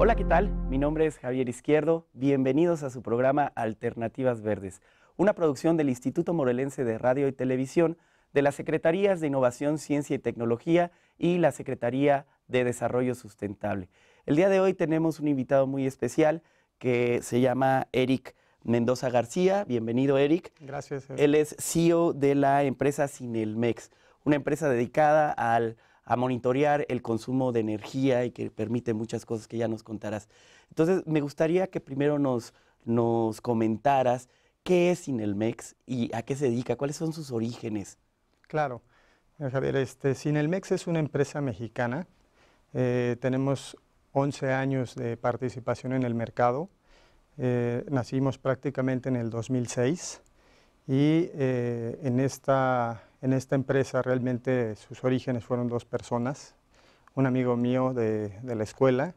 Hola, ¿qué tal? Mi nombre es Javier Izquierdo. Bienvenidos a su programa Alternativas Verdes, una producción del Instituto Morelense de Radio y Televisión, de las Secretarías de Innovación, Ciencia y Tecnología y la Secretaría de Desarrollo Sustentable. El día de hoy tenemos un invitado muy especial que se llama Eric Mendoza García. Bienvenido, Eric. Gracias. Eric. Él es CEO de la empresa Sinelmex, una empresa dedicada al a monitorear el consumo de energía y que permite muchas cosas que ya nos contarás. Entonces, me gustaría que primero nos, comentaras qué es Inelmex y a qué se dedica, cuáles son sus orígenes. Claro, Javier, este, es una empresa mexicana. Eh, tenemos 11 años de participación en el mercado. Eh, nacimos prácticamente en el 2006. Y eh, en, esta, en esta empresa realmente sus orígenes fueron dos personas, un amigo mío de, la escuela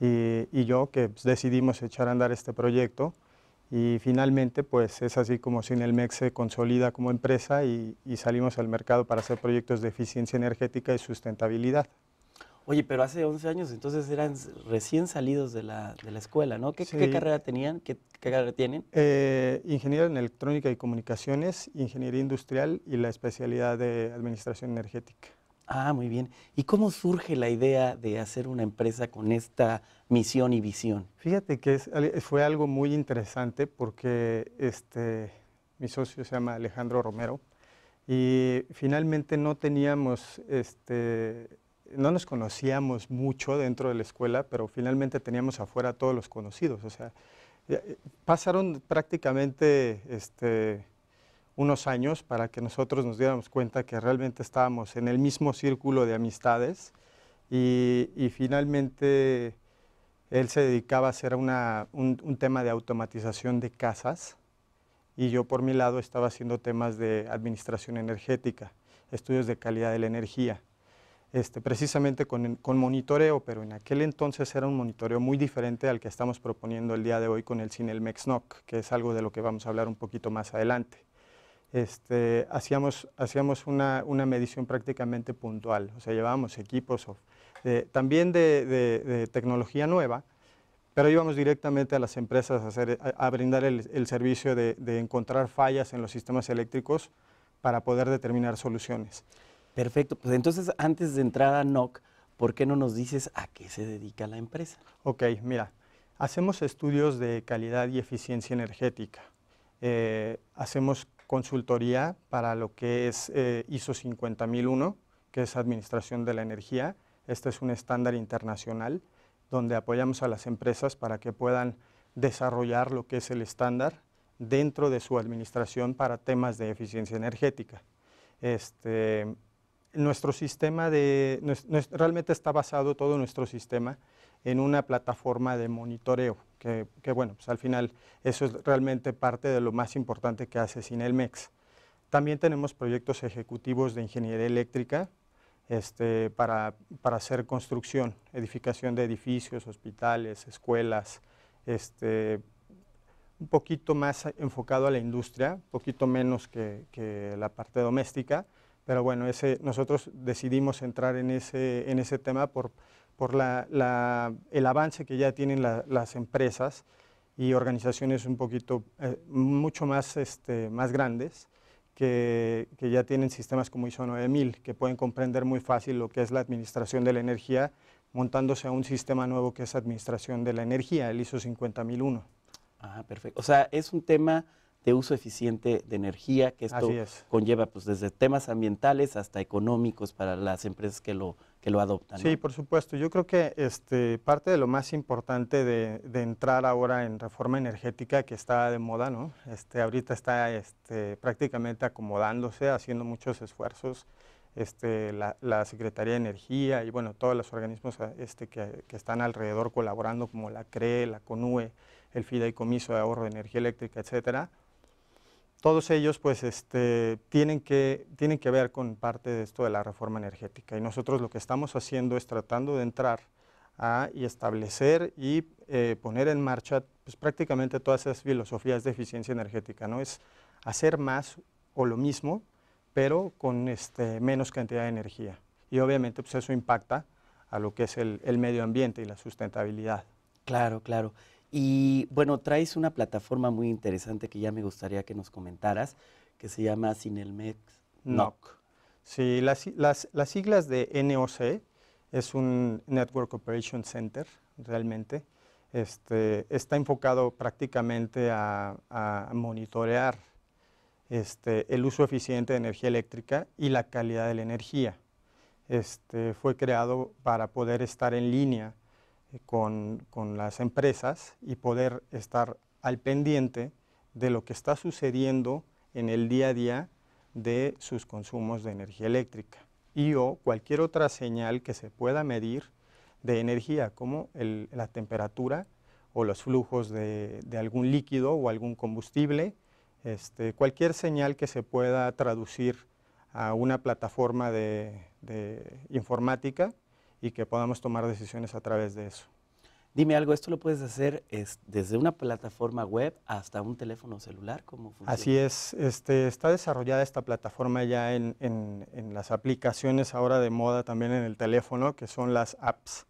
y, yo que pues, decidimos echar a andar este proyecto y finalmente pues es así como Sinelmex se consolida como empresa y, y salimos al mercado para hacer proyectos de eficiencia energética y sustentabilidad. Oye, pero hace 11 años entonces eran recién salidos de la, escuela, ¿no? ¿Qué, carrera tenían? ¿Qué, carrera tienen? Eh, ingeniero en electrónica y comunicaciones, ingeniería industrial y la especialidad de administración energética. Ah, muy bien. ¿Y cómo surge la idea de hacer una empresa con esta misión y visión? Fíjate que fue algo muy interesante porque este, mi socio se llama Alejandro Romero y finalmente no teníamos este, no nos conocíamos mucho dentro de la escuela, pero finalmente teníamos afuera a todos los conocidos. O sea, eh, pasaron prácticamente este, unos años para que nosotros nos diéramos cuenta que realmente estábamos en el mismo círculo de amistades y, finalmente él se dedicaba a hacer un, tema de automatización de casas y yo por mi lado estaba haciendo temas de administración energética, estudios de calidad de la energía. Este, precisamente con, monitoreo, pero en aquel entonces era un monitoreo muy diferente al que estamos proponiendo el día de hoy con el Cinelmex-NOC, que es algo de lo que vamos a hablar un poquito más adelante. Este, hacíamos, una, medición prácticamente puntual, o sea, llevábamos equipos también de, tecnología nueva, pero íbamos directamente a las empresas a, brindar el servicio de encontrar fallas en los sistemas eléctricos para poder determinar soluciones. Perfecto, pues entonces antes de entrar a NOC, ¿por qué no nos dices a qué se dedica la empresa? Ok, mira, hacemos estudios de calidad y eficiencia energética. Eh, hacemos consultoría para lo que es eh, ISO 50001, que es Administración de la Energía. Este es un estándar internacional donde apoyamos a las empresas para que puedan desarrollar lo que es el estándar dentro de su administración para temas de eficiencia energética. Este, nuestro sistema de, realmente está basado todo nuestro sistema en una plataforma de monitoreo, que, bueno, pues al final eso es realmente parte de lo más importante que hace Sinelmex. También tenemos proyectos ejecutivos de ingeniería eléctrica este, para, hacer construcción, edificación de edificios, hospitales, escuelas, este, un poquito más enfocado a la industria, un poquito menos que la parte doméstica, pero bueno, ese, nosotros decidimos entrar en ese, en ese tema por, por la, la, el avance que ya tienen las empresas y organizaciones un poquito, eh, mucho más, este, más grandes, que, que, ya tienen sistemas como ISO 9000, que pueden comprender muy fácil lo que es la administración de la energía, montándose a un sistema nuevo que es administración de la energía, el ISO 50001. Ah, perfecto. O sea, es un tema de uso eficiente de energía, que esto conlleva pues desde temas ambientales hasta económicos para las empresas que lo, que lo adoptan. Sí, por supuesto. Yo creo que este, parte de lo más importante de, entrar ahora en reforma energética que está de moda, ¿no? Este, ahorita está este, prácticamente acomodándose, haciendo muchos esfuerzos. Este, la, Secretaría de Energía y bueno, todos los organismos eh, este, que, están alrededor colaborando como la CRE, la CONUE, el Fideicomiso de Ahorro de Energía Eléctrica, etcétera, todos ellos pues, este, tienen, que, tienen que ver con parte de esto de la reforma energética. Y nosotros lo que estamos haciendo es tratando de entrar a, y establecer y eh, poner en marcha pues, prácticamente todas esas filosofías de eficiencia energética. ¿no? Es hacer más o lo mismo, pero con este, menos cantidad de energía. Y obviamente pues, eso impacta a lo que es el medio ambiente y la sustentabilidad. Claro, claro. Y bueno, traes una plataforma muy interesante que ya me gustaría que nos comentaras, que se llama Cinelmex NOC. Sí, las, las, las siglas de NOC es un Network Operation Center, realmente. Este, está enfocado prácticamente a, monitorear este, el uso eficiente de energía eléctrica y la calidad de la energía. Este, fue creado para poder estar en línea con, las empresas y poder estar al pendiente de lo que está sucediendo en el día a día de sus consumos de energía eléctrica y o cualquier otra señal que se pueda medir de energía, como la temperatura o los flujos de, algún líquido o algún combustible, este, cualquier señal que se pueda traducir a una plataforma de informática y que podamos tomar decisiones a través de eso. Dime algo, ¿esto lo puedes hacer es desde una plataforma web hasta un teléfono celular? ¿Cómo funciona? Así es, este, está desarrollada esta plataforma ya en, en, en, las aplicaciones ahora de moda también en el teléfono, que son las apps,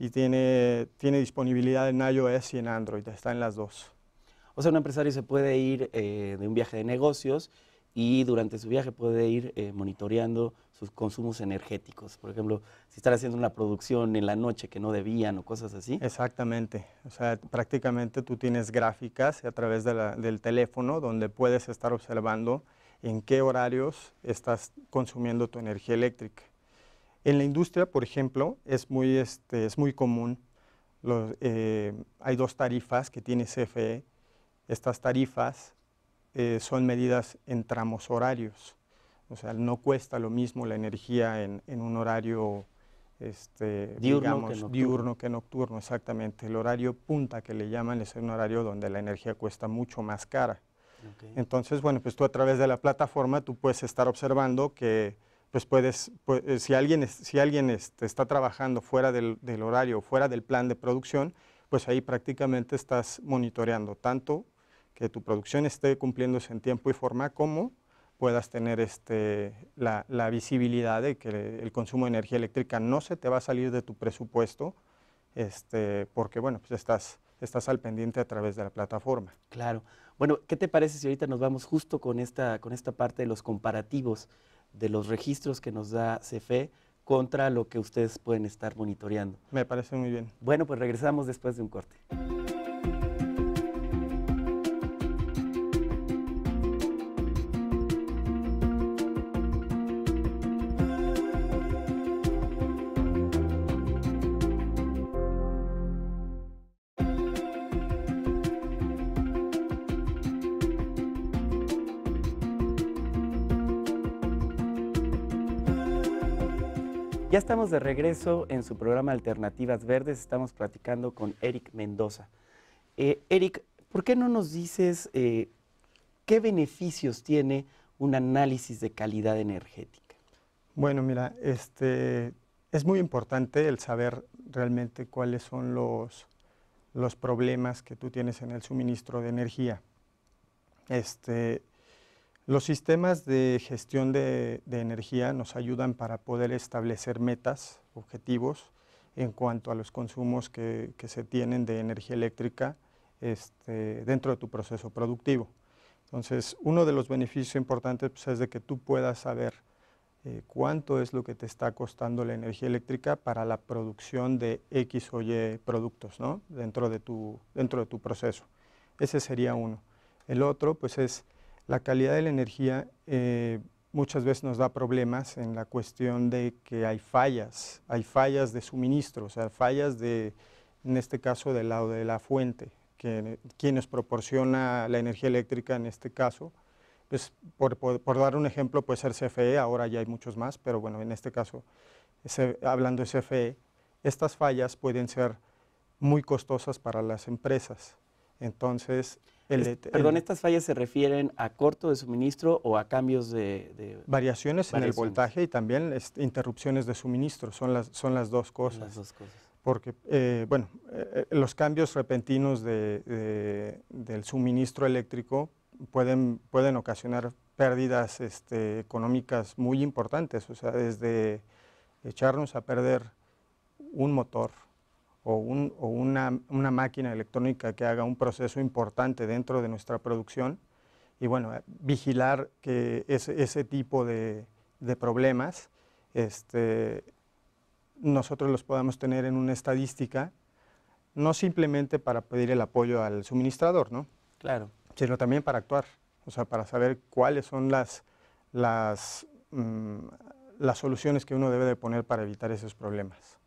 y tiene, tiene disponibilidad en iOS y en Android, está en las dos. O sea, un empresario se puede ir eh, de un viaje de negocios y durante su viaje puede ir eh, monitoreando sus consumos energéticos. Por ejemplo, si están haciendo una producción en la noche que no debían o cosas así. Exactamente. O sea, prácticamente tú tienes gráficas a través del teléfono donde puedes estar observando en qué horarios estás consumiendo tu energía eléctrica. En la industria, por ejemplo, es muy, este, es muy común. Eh, hay dos tarifas que tiene CFE. Estas tarifas eh, son medidas en tramos horarios. O sea, no cuesta lo mismo la energía en, un horario este, diurno, digamos, que diurno que nocturno, exactamente. El horario punta que le llaman es un horario donde la energía cuesta mucho más cara. Entonces, bueno, pues tú a través de la plataforma tú puedes estar observando que pues puedes, pues, eh, si alguien, si alguien este, está trabajando fuera del, del horario, fuera del plan de producción, pues ahí prácticamente estás monitoreando tanto que tu producción esté cumpliéndose en tiempo y forma como puedas tener este, la, visibilidad de que el consumo de energía eléctrica no se te va a salir de tu presupuesto, este, porque bueno, pues, estás, estás al pendiente a través de la plataforma. Claro. Bueno, ¿qué te parece si ahorita nos vamos justo con esta, con esta parte de los comparativos de los registros que nos da CFE contra lo que ustedes pueden estar monitoreando? Me parece muy bien. Bueno, pues regresamos después de un corte. Ya estamos de regreso en su programa Alternativas Verdes. Estamos platicando con Eric Mendoza. Eh, Eric, ¿por qué no nos dices eh, qué beneficios tiene un análisis de calidad energética? Bueno, mira, este, es muy importante el saber realmente cuáles son los, los problemas que tú tienes en el suministro de energía. Este, los sistemas de gestión de, energía nos ayudan para poder establecer metas, objetivos, en cuanto a los consumos que, se tienen de energía eléctrica este, dentro de tu proceso productivo. Entonces, uno de los beneficios importantes pues, es de que tú puedas saber eh, cuánto es lo que te está costando la energía eléctrica para la producción de X o Y productos ¿no? dentro, de tu, dentro de tu proceso. Ese sería uno. El otro, pues, es la calidad de la energía eh, muchas veces nos da problemas en la cuestión de que hay fallas, hay fallas de suministro, o sea, fallas de, en este caso, del lado de la fuente, que quienes proporciona la energía eléctrica en este caso, pues por, dar un ejemplo, puede ser CFE, ahora ya hay muchos más, pero bueno, en este caso, hablando de CFE, estas fallas pueden ser muy costosas para las empresas. Entonces, perdón, ¿estas fallas se refieren a corto de suministro o a cambios de...? variaciones, en el voltaje y también este, interrupciones de suministro, son las, son las dos cosas. Porque, eh, bueno, eh, eh, los cambios repentinos del suministro eléctrico pueden, pueden ocasionar pérdidas este, económicas muy importantes, o sea, desde echarnos a perder un motor, o, un, o una, una, máquina electrónica que haga un proceso importante dentro de nuestra producción. Y bueno, vigilar que ese, ese tipo de, de problemas este, nosotros los podamos tener en una estadística, no simplemente para pedir el apoyo al suministrador, ¿no? Claro. Sino también para actuar, o sea, para saber cuáles son las, las, mm, las soluciones que uno debe de poner para evitar esos problemas.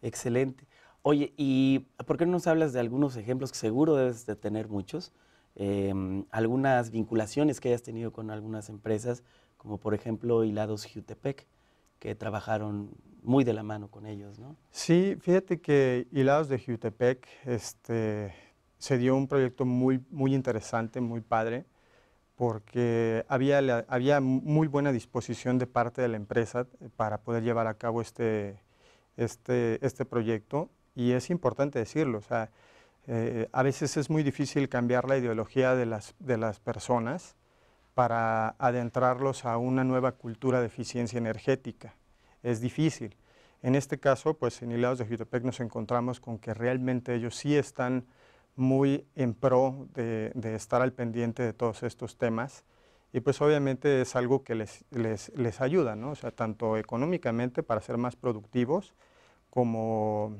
Excelente. Oye, ¿y por qué no nos hablas de algunos ejemplos que seguro debes de tener muchos? Em, algunas vinculaciones que hayas tenido con algunas empresas, como por ejemplo Hilados Jutepec, que trabajaron muy de la mano con ellos, ¿no? Sí, fíjate que Hilados de Jutepec este, se dio un proyecto muy, muy interesante, muy padre, porque había, muy buena disposición de parte de la empresa eh, para poder llevar a cabo este, este, este proyecto y es importante decirlo, o sea, eh, a veces es muy difícil cambiar la ideología de las, de las personas para adentrarlos a una nueva cultura de eficiencia energética. Es difícil. En este caso, pues en Hilados de Jutepec nos encontramos con que realmente ellos sí están muy en pro de, de, estar al pendiente de todos estos temas y pues obviamente es algo que les, les, les ayuda, ¿no? O sea, tanto económicamente para ser más productivos como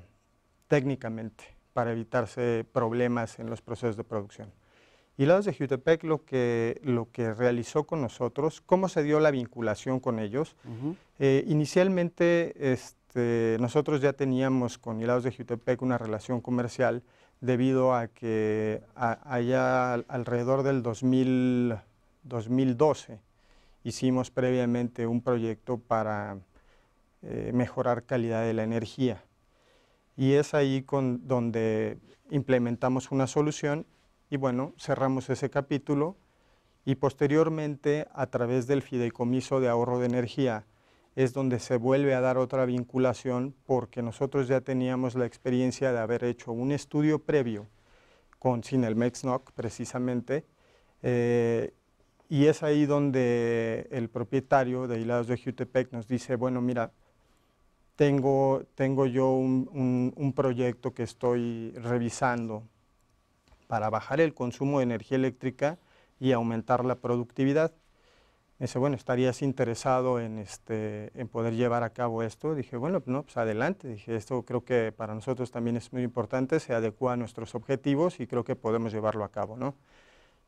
técnicamente para evitarse problemas en los procesos de producción. Hilados de Jutepec lo que, lo que realizó con nosotros, cómo se dio la vinculación con ellos. Eh, inicialmente este, nosotros ya teníamos con Hilados de Jutepec una relación comercial debido a que allá alrededor del 2012 hicimos previamente un proyecto para eh, mejorar calidad de la energía y es ahí con, donde implementamos una solución y bueno, cerramos ese capítulo y posteriormente a través del fideicomiso de ahorro de energía es donde se vuelve a dar otra vinculación porque nosotros ya teníamos la experiencia de haber hecho un estudio previo con Sinelmexnoc precisamente eh, y es ahí donde el propietario de Hilados de Jutepec nos dice, bueno, mira, tengo, tengo yo un, un, proyecto que estoy revisando para bajar el consumo de energía eléctrica y aumentar la productividad. Me dice, bueno, ¿estarías interesado en, este, en poder llevar a cabo esto? Dije, bueno, no, pues adelante. Dije, esto creo que para nosotros también es muy importante, se adecua a nuestros objetivos y creo que podemos llevarlo a cabo, ¿no?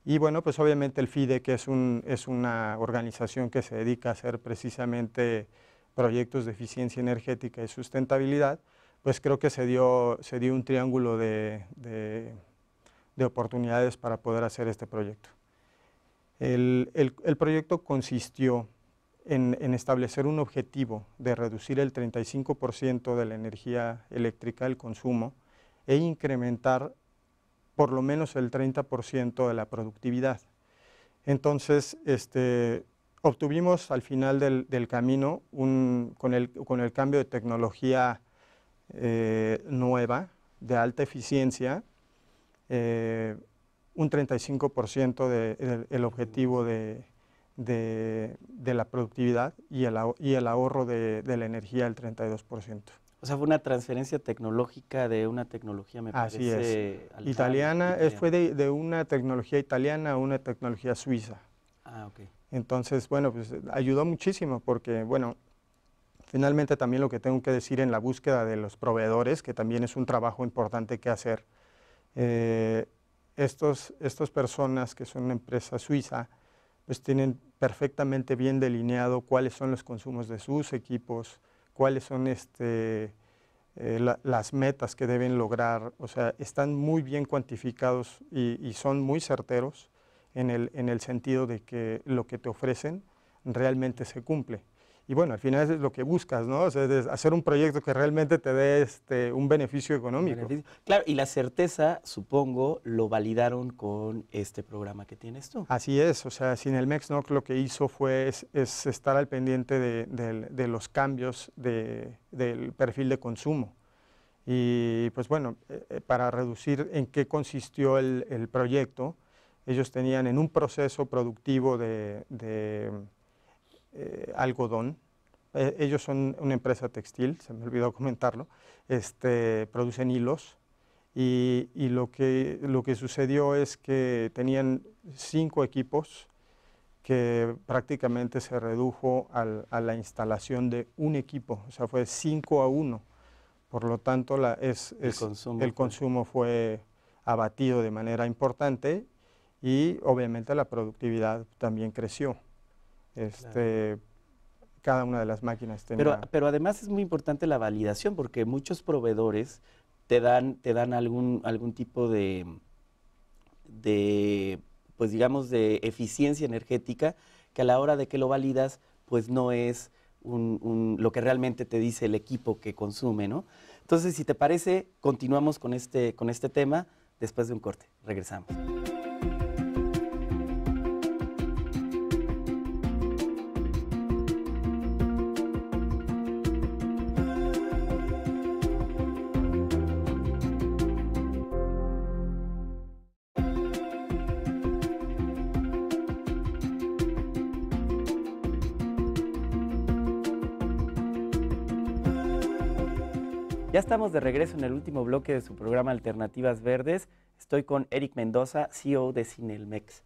Y bueno, pues obviamente el FIDE, que es, un, es una organización que se dedica a hacer precisamente proyectos de eficiencia energética y sustentabilidad, pues creo que se dio, se dio un triángulo de, de, oportunidades para poder hacer este proyecto. El, el, proyecto consistió en, establecer un objetivo de reducir el 35% de la energía eléctrica, del consumo, e incrementar por lo menos el 30% de la productividad. Entonces, este, obtuvimos al final del, del camino, un, con, el, con, el, cambio de tecnología eh, nueva, de alta eficiencia, eh, un 35% del de, el objetivo de, la productividad y el, y el ahorro de, la energía el 32%. O sea, fue una transferencia tecnológica de una tecnología, me Así parece. Italiana, fue de, de, una tecnología italiana a una tecnología suiza. Ah, ok. Entonces, bueno, pues eh, ayudó muchísimo porque, bueno, finalmente también lo que tengo que decir en la búsqueda de los proveedores, que también es un trabajo importante que hacer, eh, estas personas que son una empresa suiza, pues tienen perfectamente bien delineado cuáles son los consumos de sus equipos, cuáles son este, eh, las metas que deben lograr, o sea, están muy bien cuantificados y son muy certeros en el, en el sentido de que lo que te ofrecen realmente se cumple. Y bueno, al final es lo que buscas, ¿no? es hacer un proyecto que realmente te dé este, un beneficio económico. Claro, y la certeza, supongo, lo validaron con este programa que tienes tú. Así es, o sea, sin mex ¿no? lo que hizo fue es, estar al pendiente de, de los cambios del perfil de consumo. Y pues bueno, eh, eh, para reducir en qué consistió el, el proyecto, ellos tenían en un proceso productivo de, eh, algodón, e, ellos son una empresa textil, se me olvidó comentarlo, este, producen hilos y, lo, que, lo que sucedió es que tenían cinco equipos que prácticamente se redujo a la instalación de un equipo, o sea, fue 5 a 1. Por lo tanto, la, es, el consumo fue abatido de manera importante y obviamente la productividad también creció. Este, cada una de las máquinas tenía... Pero, además es muy importante la validación porque muchos proveedores te dan, te dan algún, algún tipo de, de, pues digamos, de eficiencia energética que a la hora de que lo validas, pues no es lo que realmente te dice el equipo que consume, ¿no? Entonces, si te parece, continuamos con este, con este tema después de un corte. Regresamos. Ya estamos de regreso en el último bloque de su programa Alternativas Verdes. Estoy con Eric Mendoza, CEO de Cinelmex.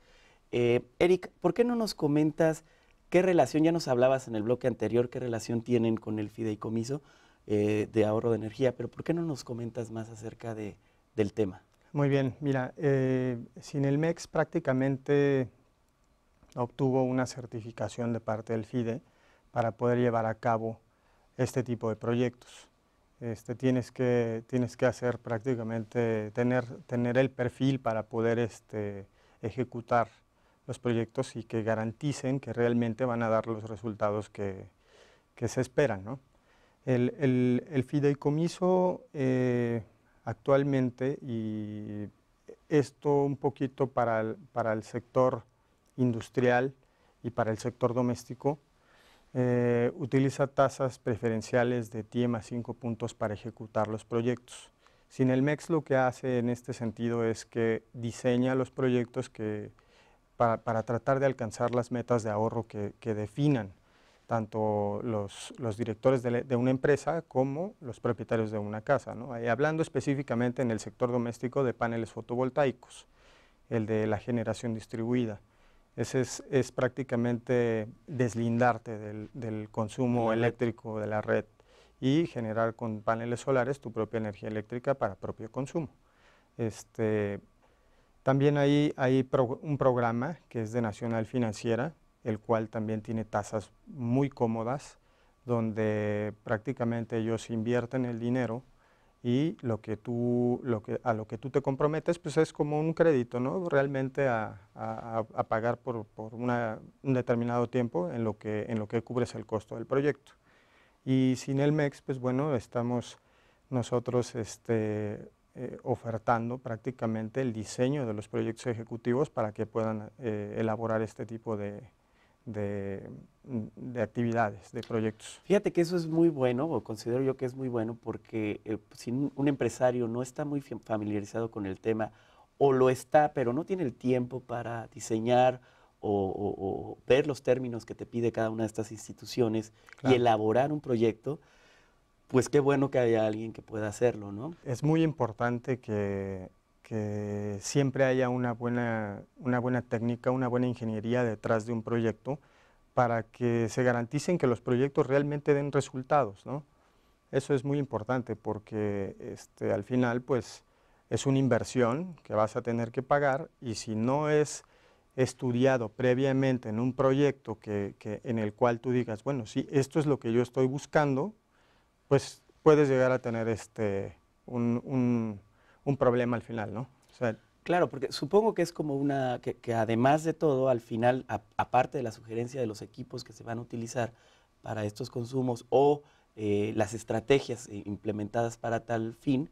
Eh, Eric, ¿por qué no nos comentas qué relación, ya nos hablabas en el bloque anterior, qué relación tienen con el fideicomiso eh, de ahorro de energía, pero ¿por qué no nos comentas más acerca del tema? Muy bien, mira, eh, Cinelmex prácticamente obtuvo una certificación de parte del FIDE para poder llevar a cabo este tipo de proyectos. Este, tienes, que, tienes que hacer prácticamente, tener, tener el perfil para poder este, ejecutar los proyectos y que garanticen que realmente van a dar los resultados que, se esperan. El, el, el, fideicomiso eh, actualmente, y esto un poquito para para el sector industrial y para el sector doméstico, eh, utiliza tasas preferenciales de TIEMA a 5 puntos para ejecutar los proyectos. Sin el MEX lo que hace en este sentido es que diseña los proyectos para, tratar de alcanzar las metas de ahorro que, definan tanto los, directores de, una empresa como los propietarios de una casa. Eh, hablando específicamente en el sector doméstico de paneles fotovoltaicos, el de la generación distribuida. Ese es, prácticamente deslindarte del, consumo eléctrico de la red y generar con paneles solares tu propia energía eléctrica para propio consumo. Este, también hay, hay un programa que es de Nacional Financiera, el cual también tiene tasas muy cómodas, donde prácticamente ellos invierten el dinero y lo que tú, lo que, a lo que tú te comprometes pues es como un crédito, ¿no? Realmente a, pagar por, un determinado tiempo en lo, que, en lo que cubres el costo del proyecto. Y sin el MEX, pues bueno, estamos nosotros este, eh, ofertando prácticamente el diseño de los proyectos ejecutivos para que puedan eh, elaborar este tipo de, de, actividades, de proyectos. Fíjate que eso es muy bueno, o considero yo que es muy bueno, porque eh, si un empresario no está muy familiarizado con el tema, o lo está, pero no tiene el tiempo para diseñar o, ver los términos que te pide cada una de estas instituciones y elaborar un proyecto, pues qué bueno que haya alguien que pueda hacerlo, ¿no? Es muy importante que que siempre haya una buena, una buena técnica, una buena ingeniería detrás de un proyecto para que se garanticen que los proyectos realmente den resultados. Eso es muy importante porque este, al final pues, es una inversión que vas a tener que pagar y si no es estudiado previamente en un proyecto que, en el cual tú digas, bueno, sí, esto es lo que yo estoy buscando, pues puedes llegar a tener este, un un problema al final, ¿no? Claro, porque supongo que es como una, que, además de todo, al final, aparte de la sugerencia de los equipos que se van a utilizar para estos consumos o eh, las estrategias implementadas para tal fin,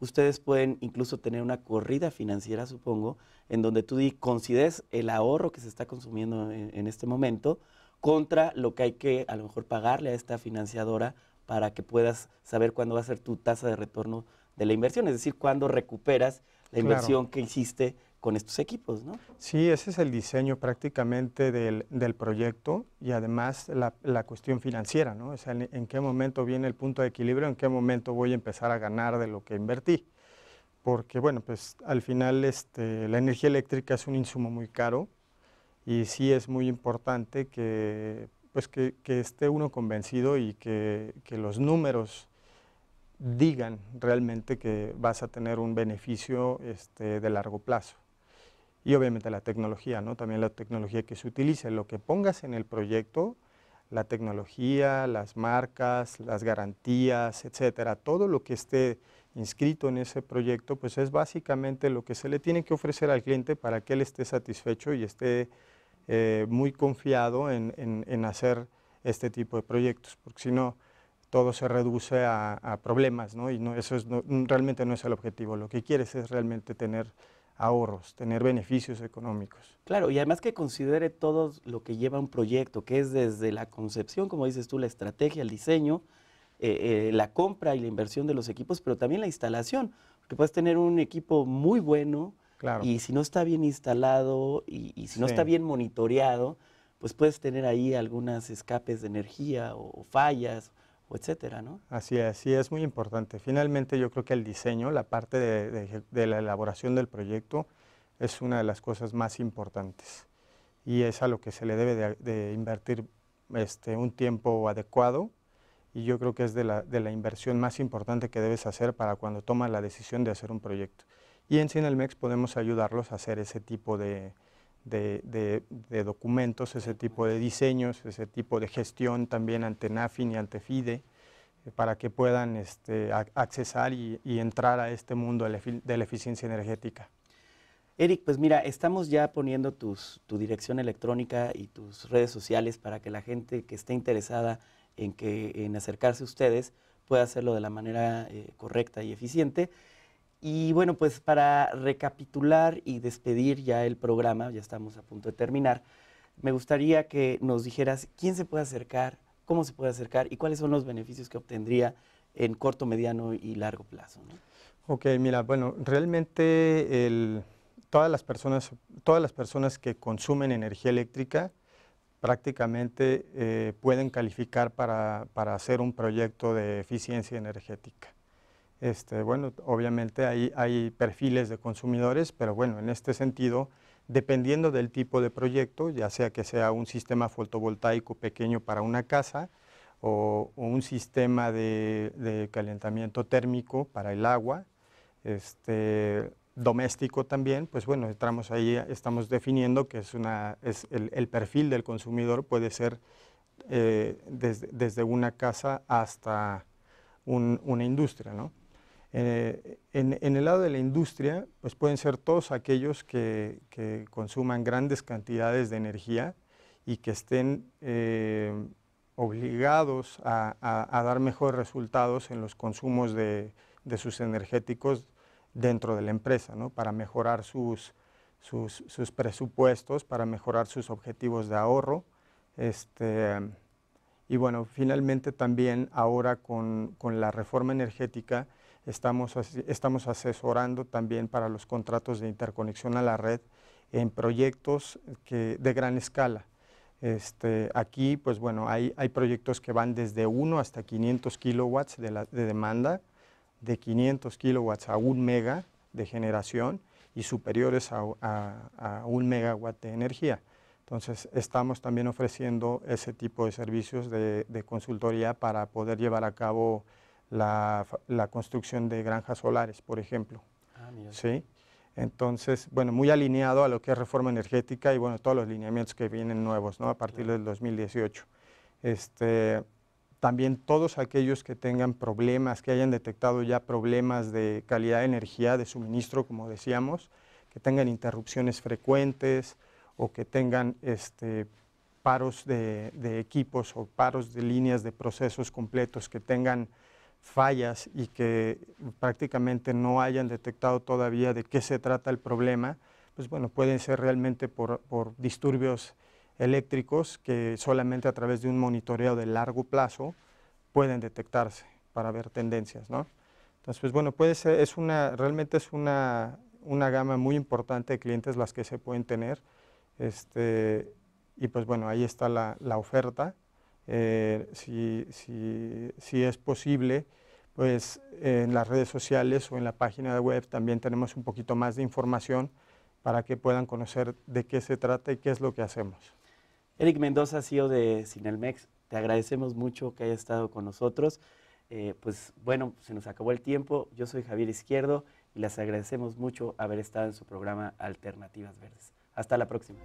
ustedes pueden incluso tener una corrida financiera, supongo, en donde tú consideres el ahorro que se está consumiendo en este momento contra lo que hay que a lo mejor pagarle a esta financiadora para que puedas saber cuándo va a ser tu tasa de retorno de la inversión, es decir, cuándo recuperas la inversión que hiciste con estos equipos, ¿no? Sí, ese es el diseño prácticamente del, del proyecto y además la, la, cuestión financiera, ¿no? O sea, en, en, qué momento viene el punto de equilibrio, en qué momento voy a empezar a ganar de lo que invertí. Porque, bueno, pues al final este, la energía eléctrica es un insumo muy caro y sí es muy importante que, pues, que, que esté uno convencido y que, que los números digan realmente que vas a tener un beneficio este, de largo plazo. Y obviamente la tecnología, ¿no? También la tecnología que se utilice, lo que pongas en el proyecto, la tecnología, las marcas, las garantías, etcétera, todo lo que esté inscrito en ese proyecto, pues es básicamente lo que se le tiene que ofrecer al cliente para que él esté satisfecho y esté eh, muy confiado en, en, hacer este tipo de proyectos, porque si no, todo se reduce a, problemas, ¿no? Y no, eso es, mm, realmente no es el objetivo. Lo que quieres es realmente tener ahorros, tener beneficios económicos. Claro, y además que considere todo lo que lleva un proyecto, que es desde la concepción, como dices tú, la estrategia, el diseño, eh, eh, la compra y la inversión de los equipos, pero también la instalación, porque puedes tener un equipo muy bueno y si no está bien instalado y, si no está bien monitoreado, pues puedes tener ahí algunas escapes de energía o, o fallas etcétera, ¿no? Así es, es muy importante. Finalmente yo creo que el diseño, la parte de, la elaboración del proyecto es una de las cosas más importantes y es a lo que se le debe de, invertir este, un tiempo adecuado y yo creo que es de la, inversión más importante que debes hacer para cuando tomas la decisión de hacer un proyecto. Y en Cinelmex podemos ayudarlos a hacer ese tipo de, de, de, documentos, ese tipo de diseños, ese tipo de gestión también ante NAFIN y ante FIDE, eh, para que puedan este, accesar y, entrar a este mundo de la, eficiencia energética. Eric, pues mira, estamos ya poniendo tu dirección electrónica y tus redes sociales para que la gente que esté interesada en, que, en acercarse a ustedes pueda hacerlo de la manera eh, correcta y eficiente. Y bueno, pues para recapitular y despedir ya el programa, ya estamos a punto de terminar, me gustaría que nos dijeras quién se puede acercar, cómo se puede acercar y cuáles son los beneficios que obtendría en corto, mediano y largo plazo. Ok, mira, bueno, realmente todas, las personas, todas las personas que consumen energía eléctrica prácticamente eh, pueden calificar para hacer un proyecto de eficiencia energética. Este, bueno, obviamente hay, hay perfiles de consumidores, pero bueno, en este sentido, dependiendo del tipo de proyecto, ya sea que sea un sistema fotovoltaico pequeño para una casa o, un sistema de, calentamiento térmico para el agua, este, doméstico también, pues bueno, estamos ahí, estamos definiendo que es una, es el, perfil del consumidor puede ser eh, desde, una casa hasta una industria, ¿no? Eh, en, el lado de la industria, pues pueden ser todos aquellos que, consuman grandes cantidades de energía y que estén eh, obligados a, dar mejores resultados en los consumos de, sus energéticos dentro de la empresa, para mejorar sus, presupuestos, para mejorar sus objetivos de ahorro. Este, y bueno, finalmente también ahora con la reforma energética, Estamos, estamos asesorando también para los contratos de interconexión a la red en proyectos que, de gran escala. Este, aquí, pues bueno, hay, hay, proyectos que van desde 1 hasta 500 kilowatts de, la, de demanda, de 500 kilowatts a 1 mega de generación y superiores a, a, 1 megawatt de energía. Entonces, estamos también ofreciendo ese tipo de servicios de, de consultoría para poder llevar a cabo la, construcción de granjas solares, por ejemplo. Ah, ¿Sí? Entonces, bueno, muy alineado a lo que es reforma energética y bueno, todos los lineamientos que vienen nuevos, ¿no? A partir del 2018. Este, también todos aquellos que tengan problemas, que hayan detectado ya problemas de calidad de energía, de suministro, como decíamos, que tengan interrupciones frecuentes o que tengan este, paros de equipos o paros de líneas de procesos completos, que tengan fallas y que prácticamente no hayan detectado todavía de qué se trata el problema, pues bueno, pueden ser realmente por, por disturbios eléctricos que solamente a través de un monitoreo de largo plazo pueden detectarse para ver tendencias, ¿no? Entonces, pues bueno, puede ser, es una, realmente es una, una gama muy importante de clientes las que se pueden tener, este, y pues bueno, ahí está la, la oferta. Eh, si, es posible, pues en las redes sociales o en la página de web también tenemos un poquito más de información para que puedan conocer de qué se trata y qué es lo que hacemos. Eric Mendoza, CEO de CinelMex, te agradecemos mucho que haya estado con nosotros. Eh, pues bueno, se nos acabó el tiempo. Yo soy Javier Izquierdo y les agradecemos mucho haber estado en su programa Alternativas Verdes. Hasta la próxima.